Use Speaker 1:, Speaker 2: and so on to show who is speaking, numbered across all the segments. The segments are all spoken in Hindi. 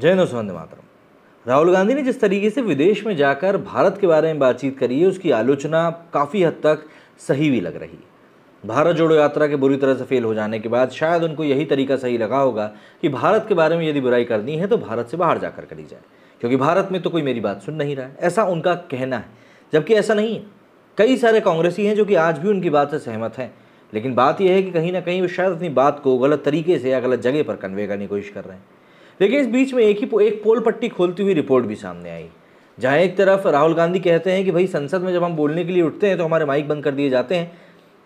Speaker 1: जय नुसवंदे मातरम राहुल गांधी ने जिस तरीके से विदेश में जाकर भारत के बारे में बातचीत करी है उसकी आलोचना काफ़ी हद तक सही भी लग रही है भारत जोड़ो यात्रा के बुरी तरह से फेल हो जाने के बाद शायद उनको यही तरीका सही लगा होगा कि भारत के बारे में यदि बुराई करनी है तो भारत से बाहर जाकर करी जाए क्योंकि भारत में तो कोई मेरी बात सुन नहीं रहा है ऐसा उनका कहना है जबकि ऐसा नहीं है कई सारे कांग्रेसी हैं जो कि आज भी उनकी बात से सहमत हैं लेकिन बात यह है कि कहीं ना कहीं वो शायद अपनी बात को गलत तरीके से या गलत जगह पर कन्वे करने की कोशिश कर रहे हैं लेकिन इस बीच में एक ही एक पोल पट्टी खोलती हुई रिपोर्ट भी सामने आई जहाँ एक तरफ राहुल गांधी कहते हैं कि भाई संसद में जब हम बोलने के लिए उठते हैं तो हमारे माइक बंद कर दिए जाते हैं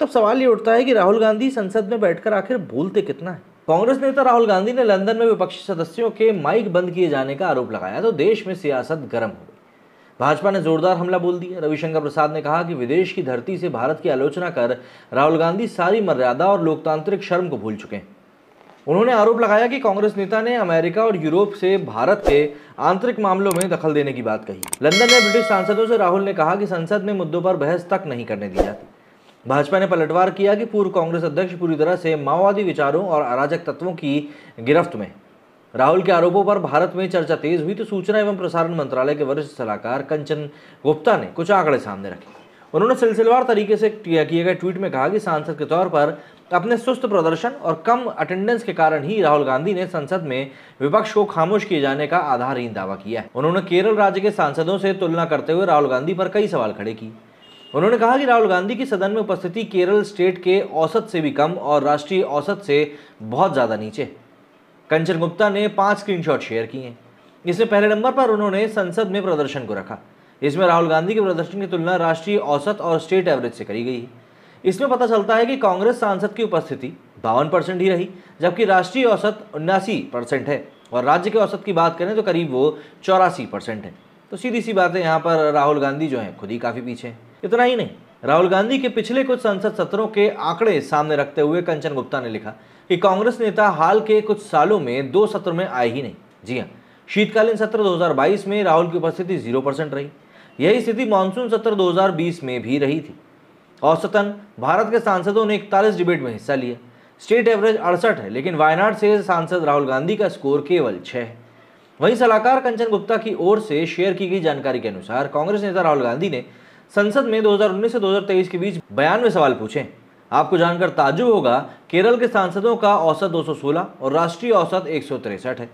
Speaker 1: तब सवाल ये उठता है कि राहुल गांधी संसद में बैठकर आखिर बोलते कितना है कांग्रेस नेता राहुल गांधी ने लंदन में विपक्षी सदस्यों के माइक बंद किए जाने का आरोप लगाया तो देश में सियासत गर्म हो गई भाजपा ने जोरदार हमला बोल दिया रविशंकर प्रसाद ने कहा कि विदेश की धरती से भारत की आलोचना कर राहुल गांधी सारी मर्यादा और लोकतांत्रिक शर्म को भूल चुके हैं उन्होंने आरोप लगाया कि कांग्रेस नेता ने अमेरिका और यूरोप से भारत के आंतरिक मामलों में दखल देने की बात कही लंदन में ब्रिटिश सांसदों से राहुल ने कहा कि संसद में मुद्दों पर बहस तक नहीं करने दी जाती भाजपा ने पलटवार किया कि पूर्व कांग्रेस अध्यक्ष पूरी तरह से माओवादी विचारों और अराजक तत्वों की गिरफ्त में राहुल के आरोपों पर भारत में चर्चा तेज हुई तो सूचना एवं प्रसारण मंत्रालय के वरिष्ठ सलाहकार कंचन गुप्ता ने कुछ आंकड़े सामने रखे उन्होंने सिलसिलेवार तरीके से किए गए ट्वीट में कहा कि सांसद के तौर पर अपने सुस्त प्रदर्शन और कम अटेंडेंस के कारण ही राहुल गांधी ने संसद में विपक्ष को खामोश किए जाने का आधारहीन दावा किया है उन्होंने केरल राज्य के सांसदों से तुलना करते हुए राहुल गांधी पर कई सवाल खड़े किए उन्होंने कहा कि राहुल गांधी की सदन में उपस्थिति केरल स्टेट के औसत से भी कम और राष्ट्रीय औसत से बहुत ज़्यादा नीचे कंचन गुप्ता ने पांच स्क्रीनशॉट शेयर किए इससे पहले नंबर पर उन्होंने संसद में प्रदर्शन को रखा इसमें राहुल गांधी के प्रदर्शन की तुलना राष्ट्रीय औसत और स्टेट एवरेज से करी गई है इसमें पता चलता है कि कांग्रेस सांसद की उपस्थिति बावन परसेंट ही रही जबकि राष्ट्रीय औसत उन्यासी परसेंट है और राज्य के औसत की बात करें तो करीब वो चौरासी परसेंट है तो सीधी सी बात है यहाँ पर राहुल गांधी जो हैं खुद ही काफ़ी पीछे हैं इतना ही नहीं राहुल गांधी के पिछले कुछ संसद सत्रों के आंकड़े सामने रखते हुए कंचन गुप्ता ने लिखा कि कांग्रेस नेता हाल के कुछ सालों में दो सत्र में आए ही नहीं जी हाँ शीतकालीन सत्र 2022 में राहुल की उपस्थिति जीरो परसेंट रही यही स्थिति मानसून सत्र 2020 में भी रही थी औसतन भारत के सांसदों ने इकतालीस डिबेट में हिस्सा लिया स्टेट एवरेज अड़सठ है लेकिन वायनाड से सांसद राहुल गांधी का स्कोर केवल छः है वहीं सलाहकार कंचन गुप्ता की ओर से शेयर की गई जानकारी के अनुसार कांग्रेस नेता राहुल गांधी ने संसद में 2019 से 2023 के बीच बयानवे सवाल पूछे आपको जानकर ताजुब होगा केरल के सांसदों का औसत 216 और राष्ट्रीय औसत एक है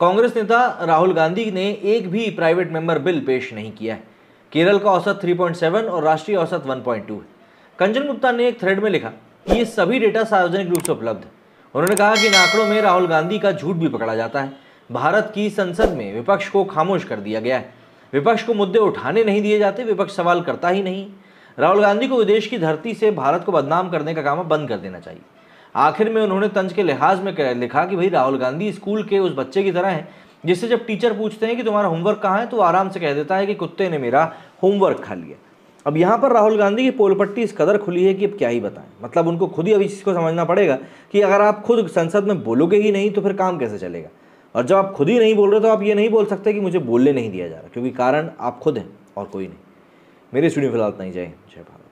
Speaker 1: कांग्रेस नेता राहुल गांधी ने एक भी प्राइवेट मेंबर बिल पेश नहीं किया है केरल का औसत 3.7 और राष्ट्रीय औसत 1.2 है कंचन गुप्ता ने एक थ्रेड में लिखा कि ये सभी डेटा सार्वजनिक रूप से उपलब्ध है उन्होंने कहा कि इन आंकड़ों में राहुल गांधी का झूठ भी पकड़ा जाता है भारत की संसद में विपक्ष को खामोश कर दिया गया है विपक्ष को मुद्दे उठाने नहीं दिए जाते विपक्ष सवाल करता ही नहीं राहुल गांधी को विदेश की धरती से भारत को बदनाम करने का काम बंद कर देना चाहिए आखिर में उन्होंने तंज के लिहाज में लिखा कि भाई राहुल गांधी स्कूल के उस बच्चे की तरह हैं जिससे जब टीचर पूछते हैं कि तुम्हारा होमवर्क कहाँ है तो आराम से कह देता है कि कुत्ते ने मेरा होमवर्क खा लिया अब यहाँ पर राहुल गांधी की पोलपट्टी इस कदर खुली है कि अब क्या ही बताएं मतलब उनको खुद ही अब इसको समझना पड़ेगा कि अगर आप खुद संसद में बोलोगे ही नहीं तो फिर काम कैसे चलेगा और जब आप खुद ही नहीं बोल रहे तो आप ये नहीं बोल सकते कि मुझे बोलने नहीं दिया जा रहा क्योंकि कारण आप खुद हैं और कोई नहीं मेरे स्टूडियो फिलहाल नहीं ही जाए जय भारत